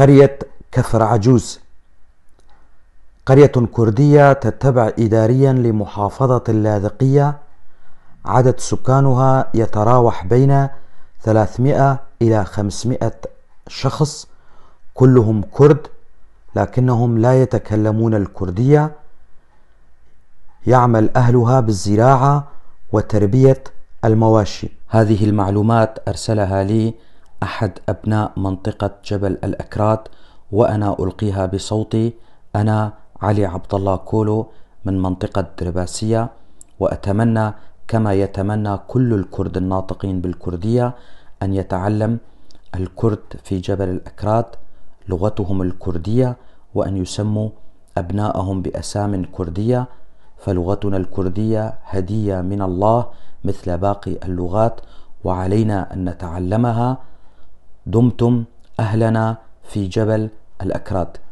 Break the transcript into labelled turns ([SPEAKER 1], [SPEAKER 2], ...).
[SPEAKER 1] قرية كفر عجوز قرية كردية تتبع إداريا لمحافظة اللاذقية عدد سكانها يتراوح بين 300 إلى 500 شخص كلهم كرد لكنهم لا يتكلمون الكردية يعمل أهلها بالزراعة وتربية المواشي هذه المعلومات أرسلها لي أحد أبناء منطقة جبل الأكراد وأنا ألقيها بصوتي أنا علي عبد الله كولو من منطقة درباسية وأتمنى كما يتمنى كل الكرد الناطقين بالكردية أن يتعلم الكرد في جبل الأكراد لغتهم الكردية وأن يسموا أبناءهم بأسام كردية فلغتنا الكردية هدية من الله مثل باقي اللغات وعلينا أن نتعلمها دمتم أهلنا في جبل الأكراد